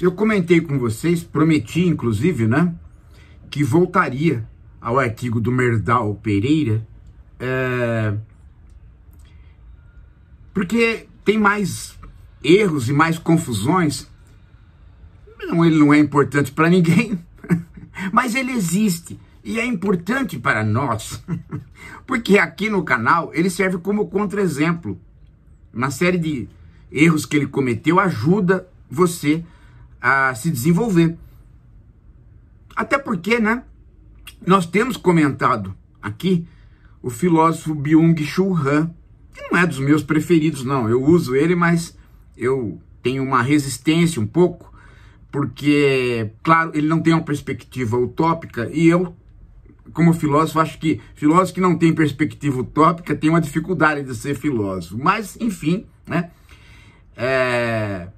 Eu comentei com vocês, prometi inclusive, né, que voltaria ao artigo do Merdal Pereira, é, porque tem mais erros e mais confusões. Não, ele não é importante para ninguém, mas ele existe e é importante para nós, porque aqui no canal ele serve como contra-exemplo. Uma série de erros que ele cometeu ajuda você a a se desenvolver. Até porque, né, nós temos comentado aqui o filósofo Byung-Chul Han, que não é dos meus preferidos, não. Eu uso ele, mas eu tenho uma resistência um pouco, porque, claro, ele não tem uma perspectiva utópica e eu, como filósofo, acho que filósofo que não tem perspectiva utópica tem uma dificuldade de ser filósofo. Mas, enfim, né? É,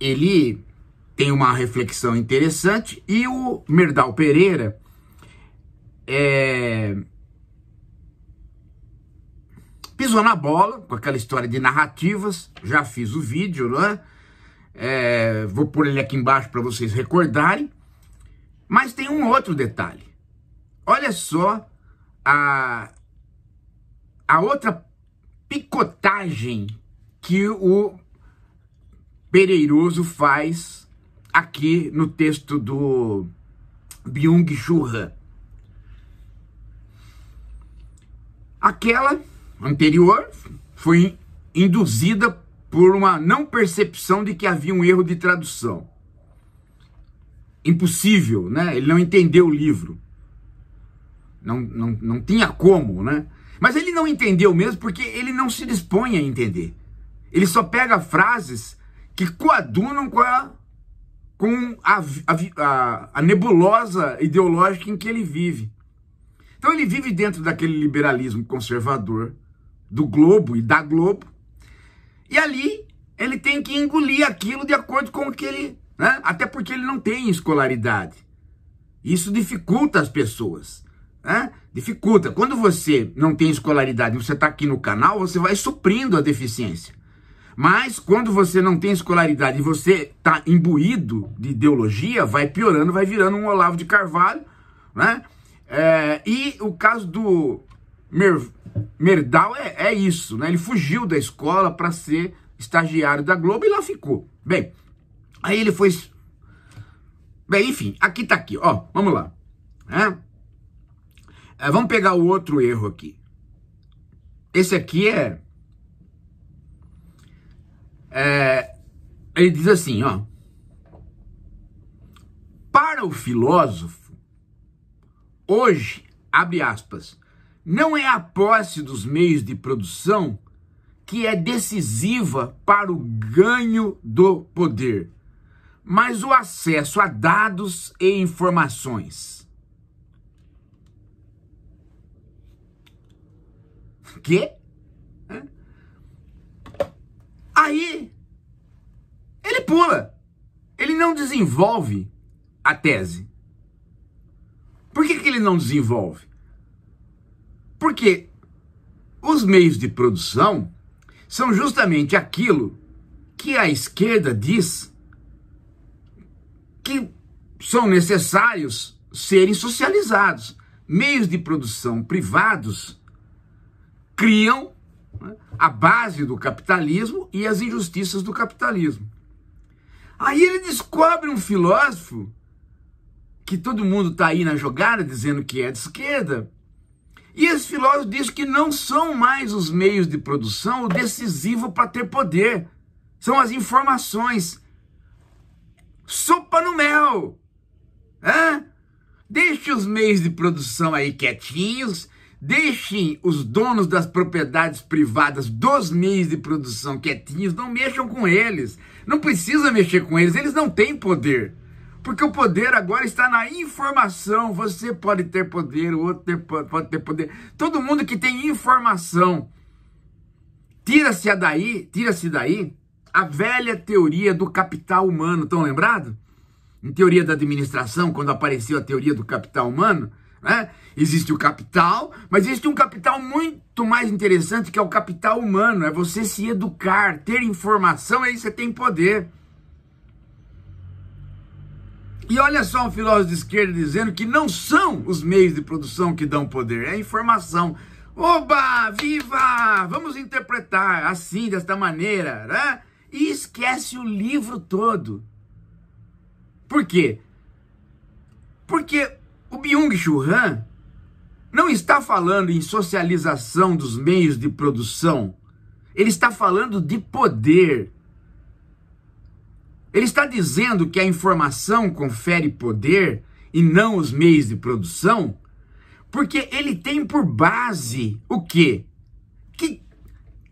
ele tem uma reflexão interessante e o Merdal Pereira é, pisou na bola com aquela história de narrativas, já fiz o vídeo, né? É, vou pôr ele aqui embaixo para vocês recordarem. Mas tem um outro detalhe. Olha só a, a outra picotagem que o Pereiroso faz aqui no texto do Byung-Chul Han. Aquela anterior foi induzida por uma não percepção de que havia um erro de tradução. Impossível, né? Ele não entendeu o livro. Não, não, não tinha como, né? Mas ele não entendeu mesmo porque ele não se dispõe a entender. Ele só pega frases que coadunam com a, com a, a, a nebulosa ideológica em que ele vive. Então ele vive dentro daquele liberalismo conservador do Globo e da Globo, e ali ele tem que engolir aquilo de acordo com o que ele. Né? Até porque ele não tem escolaridade. Isso dificulta as pessoas. Né? Dificulta. Quando você não tem escolaridade e você está aqui no canal, você vai suprindo a deficiência. Mas quando você não tem escolaridade e você está imbuído de ideologia, vai piorando, vai virando um Olavo de Carvalho, né? É, e o caso do Mer, Merdal é, é isso, né? Ele fugiu da escola para ser estagiário da Globo e lá ficou. Bem, aí ele foi... Bem, enfim, aqui tá aqui, ó, vamos lá. Né? É, vamos pegar o outro erro aqui. Esse aqui é é, ele diz assim, ó. Para o filósofo, hoje, abre aspas, não é a posse dos meios de produção que é decisiva para o ganho do poder, mas o acesso a dados e informações. Que? Aí ele pula. Ele não desenvolve a tese. Por que, que ele não desenvolve? Porque os meios de produção são justamente aquilo que a esquerda diz que são necessários serem socializados. Meios de produção privados criam a base do capitalismo e as injustiças do capitalismo. Aí ele descobre um filósofo que todo mundo está aí na jogada dizendo que é de esquerda. E esse filósofo diz que não são mais os meios de produção o decisivo para ter poder. São as informações. Sopa no mel! Hã? Deixe os meios de produção aí quietinhos, Deixem os donos das propriedades privadas dos meios de produção quietinhos, não mexam com eles. Não precisa mexer com eles, eles não têm poder. Porque o poder agora está na informação. Você pode ter poder, o outro pode ter poder. Todo mundo que tem informação. Tira-se daí, tira-se daí a velha teoria do capital humano, estão lembrados? Em teoria da administração, quando apareceu a teoria do capital humano, né? Existe o capital, mas existe um capital muito mais interessante que é o capital humano, é você se educar, ter informação, aí você tem poder. E olha só um filósofo de esquerda dizendo que não são os meios de produção que dão poder, é a informação. Oba, viva! Vamos interpretar assim, desta maneira, né? E esquece o livro todo. Por quê? Porque o Byung-Chul Han não está falando em socialização dos meios de produção. Ele está falando de poder. Ele está dizendo que a informação confere poder e não os meios de produção, porque ele tem por base o quê? Que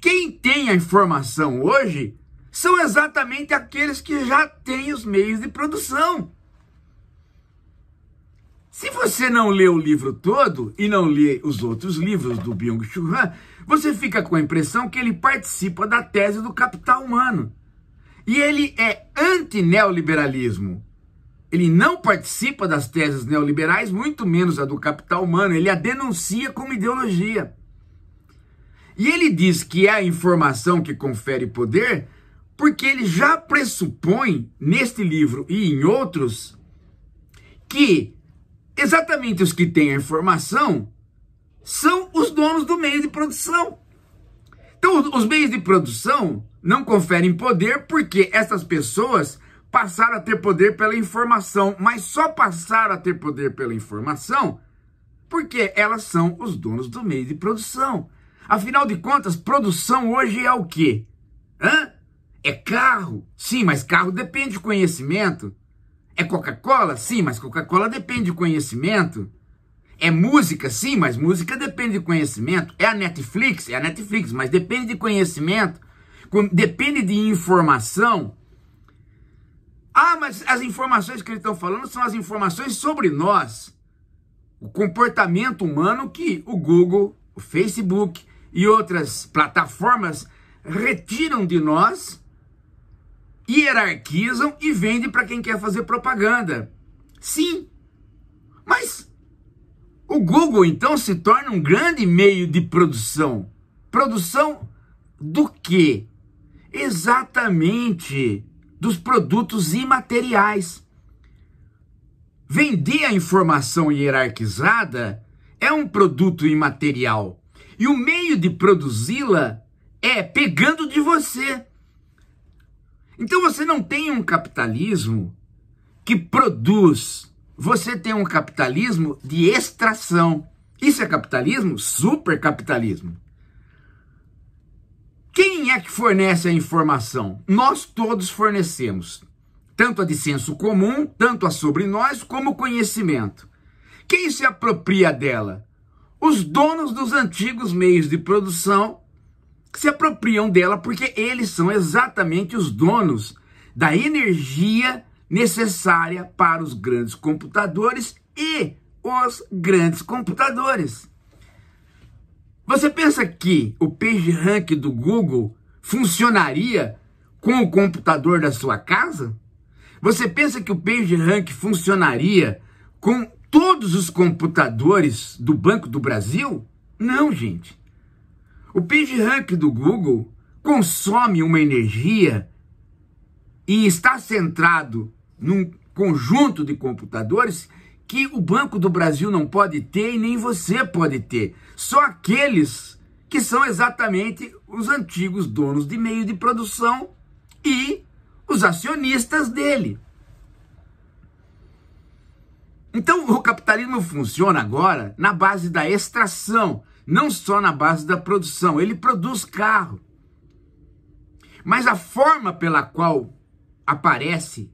quem tem a informação hoje são exatamente aqueles que já têm os meios de produção. Se você não lê o livro todo e não lê os outros livros do Byung-Chul Han, você fica com a impressão que ele participa da tese do capital humano. E ele é anti-neoliberalismo. Ele não participa das teses neoliberais, muito menos a do capital humano. Ele a denuncia como ideologia. E ele diz que é a informação que confere poder, porque ele já pressupõe, neste livro e em outros, que exatamente os que têm a informação são os donos do meio de produção. Então, os meios de produção não conferem poder porque essas pessoas passaram a ter poder pela informação, mas só passaram a ter poder pela informação porque elas são os donos do meio de produção. Afinal de contas, produção hoje é o quê? Hã? É carro? Sim, mas carro depende de conhecimento. É Coca-Cola? Sim, mas Coca-Cola depende de conhecimento. É música? Sim, mas música depende de conhecimento. É a Netflix? É a Netflix, mas depende de conhecimento. Depende de informação. Ah, mas as informações que eles estão falando são as informações sobre nós. O comportamento humano que o Google, o Facebook e outras plataformas retiram de nós hierarquizam e vendem para quem quer fazer propaganda. Sim, mas o Google então se torna um grande meio de produção. Produção do quê? Exatamente dos produtos imateriais. Vender a informação hierarquizada é um produto imaterial. E o meio de produzi-la é pegando de você. Então você não tem um capitalismo que produz, você tem um capitalismo de extração. Isso é capitalismo? Supercapitalismo. Quem é que fornece a informação? Nós todos fornecemos, tanto a de senso comum, tanto a sobre nós, como o conhecimento. Quem se apropria dela? Os donos dos antigos meios de produção que se apropriam dela porque eles são exatamente os donos da energia necessária para os grandes computadores e os grandes computadores. Você pensa que o PageRank do Google funcionaria com o computador da sua casa? Você pensa que o PageRank funcionaria com todos os computadores do Banco do Brasil? Não, gente. O PageRank do Google consome uma energia e está centrado num conjunto de computadores que o Banco do Brasil não pode ter e nem você pode ter. Só aqueles que são exatamente os antigos donos de meio de produção e os acionistas dele. Então, o capitalismo funciona agora na base da extração, não só na base da produção, ele produz carro. Mas a forma pela qual aparece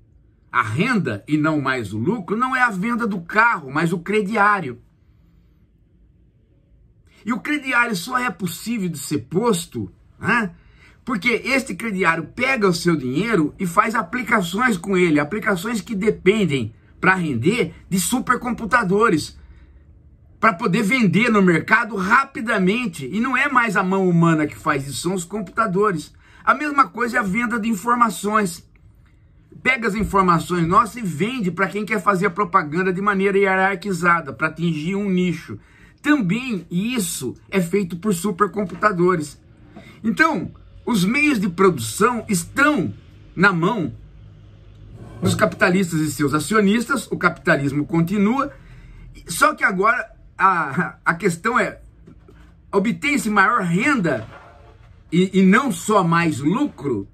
a renda e não mais o lucro não é a venda do carro, mas o crediário. E o crediário só é possível de ser posto, né? Porque este crediário pega o seu dinheiro e faz aplicações com ele, aplicações que dependem para render de supercomputadores, para poder vender no mercado rapidamente. E não é mais a mão humana que faz isso, são os computadores. A mesma coisa é a venda de informações. Pega as informações nossas e vende para quem quer fazer a propaganda de maneira hierarquizada, para atingir um nicho. Também isso é feito por supercomputadores. Então, os meios de produção estão na mão dos capitalistas e seus acionistas, o capitalismo continua, só que agora a, a questão é, obtém-se maior renda e, e não só mais lucro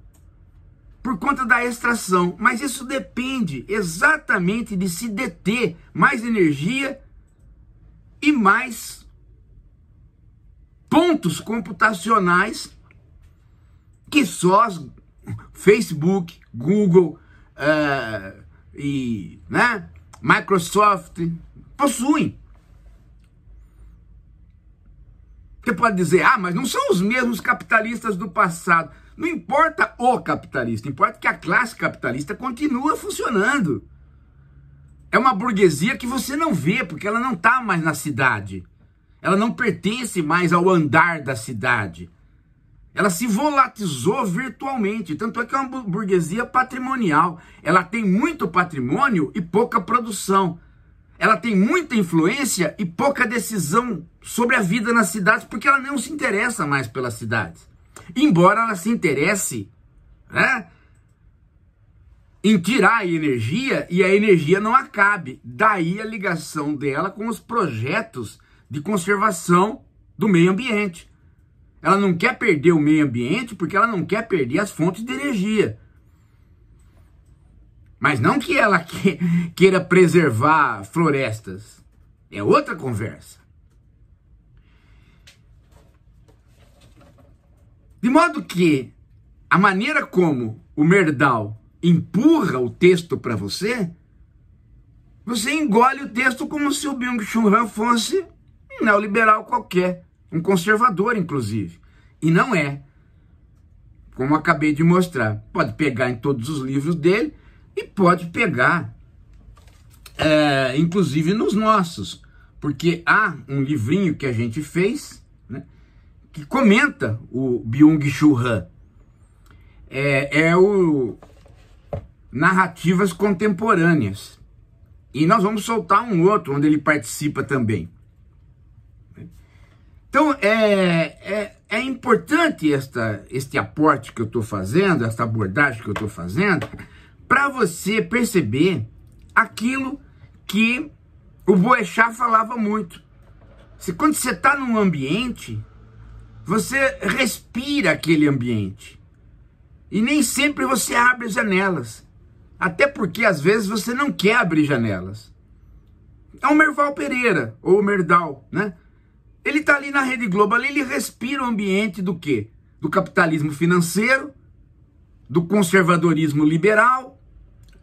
por conta da extração, mas isso depende exatamente de se deter mais energia e mais pontos computacionais que só Facebook, Google uh, e né, Microsoft possuem. Você pode dizer, ah, mas não são os mesmos capitalistas do passado. Não importa o capitalista, importa que a classe capitalista continua funcionando. É uma burguesia que você não vê, porque ela não está mais na cidade. Ela não pertence mais ao andar da cidade. Ela se volatizou virtualmente, tanto é que é uma burguesia patrimonial. Ela tem muito patrimônio e pouca produção ela tem muita influência e pouca decisão sobre a vida nas cidades, porque ela não se interessa mais pelas cidades. Embora ela se interesse né, em tirar a energia e a energia não acabe. Daí a ligação dela com os projetos de conservação do meio ambiente. Ela não quer perder o meio ambiente porque ela não quer perder as fontes de energia. Mas não que ela que, queira preservar florestas. É outra conversa. De modo que a maneira como o Merdal empurra o texto para você, você engole o texto como se o Byung Chun Han fosse um neoliberal qualquer, um conservador, inclusive. E não é. Como acabei de mostrar, pode pegar em todos os livros dele e pode pegar, é, inclusive nos nossos, porque há um livrinho que a gente fez né, que comenta o Byung-Chul Han. É, é o Narrativas Contemporâneas. E nós vamos soltar um outro onde ele participa também. Então, é, é, é, importante esta, este aporte que eu estou fazendo, esta abordagem que eu estou fazendo, para você perceber aquilo que o Boechat falava muito. Se quando você está num ambiente, você respira aquele ambiente. E nem sempre você abre janelas. Até porque às vezes você não quer abrir janelas. É o Merval Pereira, ou o Merdal, né? Ele está ali na Rede Globo, ali ele respira o ambiente do quê? Do capitalismo financeiro, do conservadorismo liberal,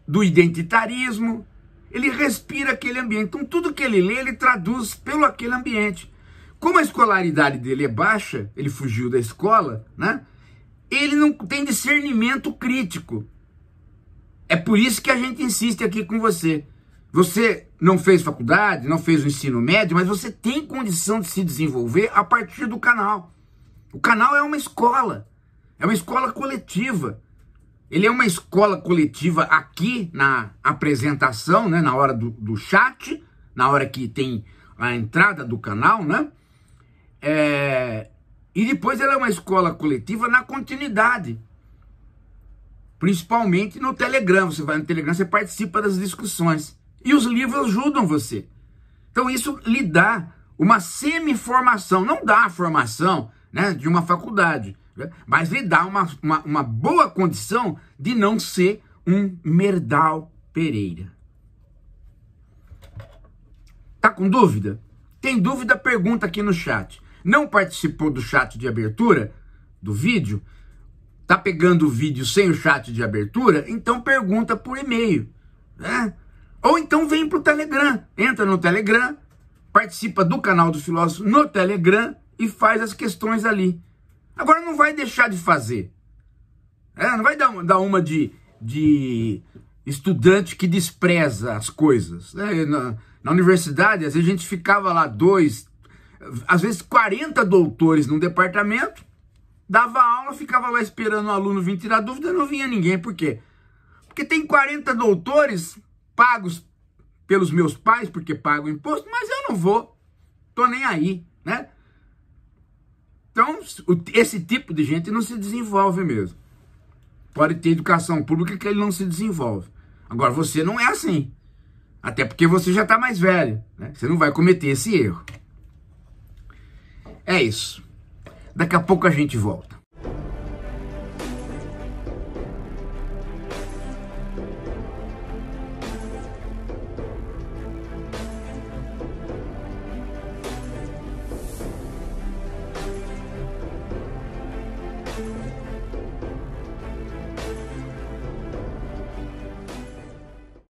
do identitarismo, ele respira aquele ambiente. Então, tudo que ele lê, ele traduz pelo aquele ambiente. Como a escolaridade dele é baixa, ele fugiu da escola, né? Ele não tem discernimento crítico. É por isso que a gente insiste aqui com você. Você não fez faculdade, não fez o ensino médio, mas você tem condição de se desenvolver a partir do canal. O canal é uma escola, é uma escola coletiva. Ele é uma escola coletiva aqui na apresentação, né, na hora do, do chat, na hora que tem a entrada do canal, né? É, e depois ela é uma escola coletiva na continuidade. Principalmente no Telegram. Você vai no Telegram, você participa das discussões. E os livros ajudam você. Então isso lhe dá uma semi-formação. Não dá a formação né, de uma faculdade né? mas lhe dá uma, uma, uma boa condição de não ser um Merdal Pereira. Tá com dúvida? Tem dúvida? Pergunta aqui no chat. Não participou do chat de abertura do vídeo? Tá pegando o vídeo sem o chat de abertura? Então pergunta por e-mail. Né? Ou então vem para o Telegram. Entra no Telegram, participa do canal do filósofo no Telegram e faz as questões ali. Agora não vai deixar de fazer. É, não vai dar, dar uma de, de estudante que despreza as coisas. É, na, na universidade, às vezes a gente ficava lá dois, às vezes 40 doutores num departamento, dava aula, ficava lá esperando o aluno vir tirar dúvida, não vinha ninguém. Por quê? Porque tem 40 doutores pagos pelos meus pais, porque pagam imposto, mas eu não vou. Tô nem aí, né? Então, esse tipo de gente não se desenvolve mesmo. Pode ter educação pública que ele não se desenvolve. Agora, você não é assim. Até porque você já está mais velho. Né? Você não vai cometer esse erro. É isso. Daqui a pouco a gente volta.